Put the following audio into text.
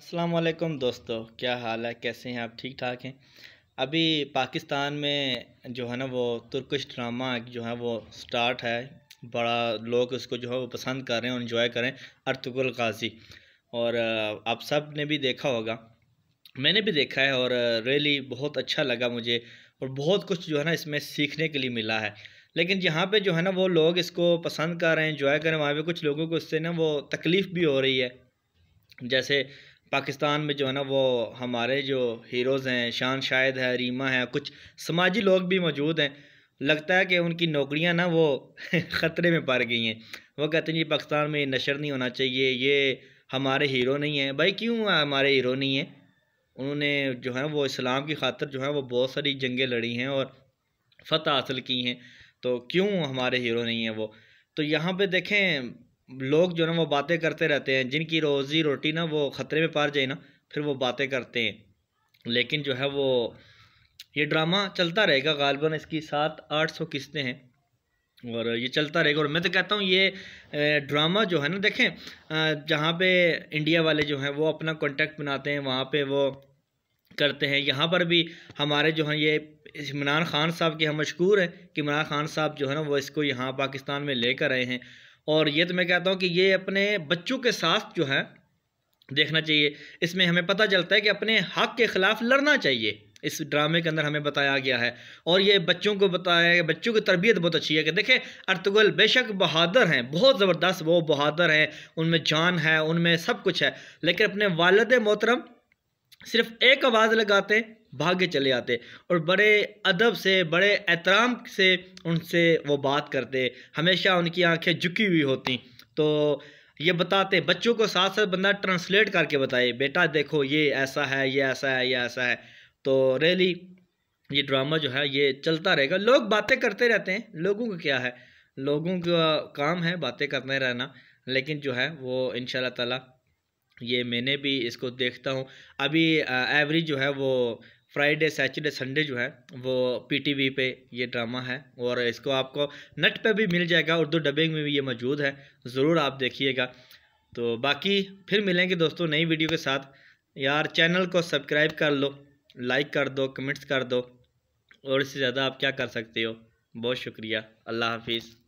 अस्सलाम वालेकुम दोस्तों क्या हाल है कैसे हैं आप ठीक ठाक हैं अभी पाकिस्तान में जो है ना वो तुर्कश ड्रामा जो है वो स्टार्ट है बड़ा लोग उसको जो है वो पसंद कर रहे हैं और इन्जॉय करें अर्तुगल गाजी और आप सब ने भी देखा होगा मैंने भी देखा है और रियली बहुत अच्छा लगा मुझे और बहुत कुछ जो है ना इसमें सीखने के लिए मिला है लेकिन जहाँ पे जो है ना वो लोग इसको पसंद कर रहे हैं इन्जॉय करें वहाँ पे कुछ लोगों को इससे ना वो तकलीफ़ भी हो रही है जैसे पाकिस्तान में जो है ना वो हमारे जो हीरोज़ हैं शान शाहिद है रीमा है कुछ समाजी लोग भी मौजूद हैं लगता है कि उनकी नौकरियां ना वो ख़तरे में पड़ गई हैं वो कहते हैं जी पाकिस्तान में नशर नहीं होना चाहिए ये हमारे हीरो नहीं हैं भाई क्यों हमारे हीरो नहीं हैं उन्होंने जो है वो इस्लाम की खातर जो है वो बहुत सारी जंगें लड़ी हैं और फतह हासिल की हैं तो क्यों हमारे हीरो नहीं हैं वो तो यहाँ पर देखें लोग जो ना वो बातें करते रहते हैं जिनकी रोज़ी रोटी ना वो ख़तरे में पार जाए ना फिर वो बातें करते हैं लेकिन जो है वो ये ड्रामा चलता रहेगा गालबन इसकी सात आठ सौ किस्तें हैं और ये चलता रहेगा और मैं तो कहता हूँ ये ड्रामा जो है ना देखें जहाँ पे इंडिया वाले जो हैं वो अपना कॉन्टेक्ट बनाते हैं वहाँ पे वो करते हैं यहाँ पर भी हमारे जो हैं ये इमरान खान साहब के हम मशहूर हैं कि इमरान खान साहब जो है ना वो इसको यहाँ पाकिस्तान में लेकर आए हैं और ये तो मैं कहता हूँ कि ये अपने बच्चों के साथ जो है देखना चाहिए इसमें हमें पता चलता है कि अपने हक के ख़िलाफ़ लड़ना चाहिए इस ड्रामे के अंदर हमें बताया गया है और ये बच्चों को बताया गया बच्चों की तरबियत बहुत अच्छी है कि देखें अर्तगल बेशक बहादुर हैं बहुत ज़बरदस्त वो बहादुर हैं उनमें जान है उनमें सब कुछ है लेकिन अपने वालद मोहतरम सिर्फ एक आवाज़ लगाते भागे चले आते और बड़े अदब से बड़े एहतराम से उनसे वो बात करते हमेशा उनकी आंखें झुकी हुई होती तो ये बताते बच्चों को साथ साथ बंदा ट्रांसलेट करके बताए बेटा देखो ये ऐसा है ये ऐसा है ये ऐसा है तो रेली ये ड्रामा जो है ये चलता रहेगा लोग बातें करते रहते हैं लोगों का क्या है लोगों का काम है बातें करते रहना लेकिन जो है वो इन ताला ये मैंने भी इसको देखता हूँ अभी एवरेज जो है वो फ्राइडे सैटरडे संडे जो है वो पीटीवी पे ये ड्रामा है और इसको आपको नेट पे भी मिल जाएगा उर्दू डबिंग में भी ये मौजूद है ज़रूर आप देखिएगा तो बाकी फिर मिलेंगे दोस्तों नई वीडियो के साथ यार चैनल को सब्सक्राइब कर लो लाइक कर दो कमेंट्स कर दो और इससे ज़्यादा आप क्या कर सकते हो बहुत शुक्रिया अल्लाह हाफिज़